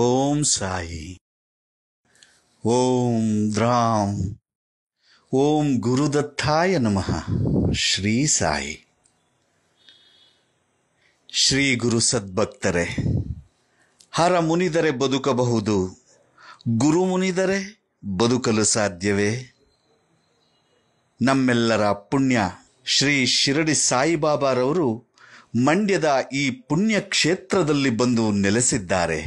ಓಂ ಸಾಯಿ ಓಂ ದ್ರಾಂ ಓಂ ಗುರುದತ್ತಾಯ ನಮಃ ಶ್ರೀ ಸಾಯಿ ಶ್ರೀ ಗುರು ಸದ್ಭಕ್ತರೆ ಹರ ಮುನಿದರೆ ಬದುಕಬಹುದು ಗುರು ಮುನಿದರೆ ಬದುಕಲು ಸಾಧ್ಯವೇ ನಮ್ಮೆಲ್ಲರ ಪುಣ್ಯ ಶ್ರೀ ಶಿರಡಿ ಸಾಯಿಬಾಬಾರವರು ಮಂಡ್ಯದ ಈ ಪುಣ್ಯ ಕ್ಷೇತ್ರದಲ್ಲಿ ಬಂದು ನೆಲೆಸಿದ್ದಾರೆ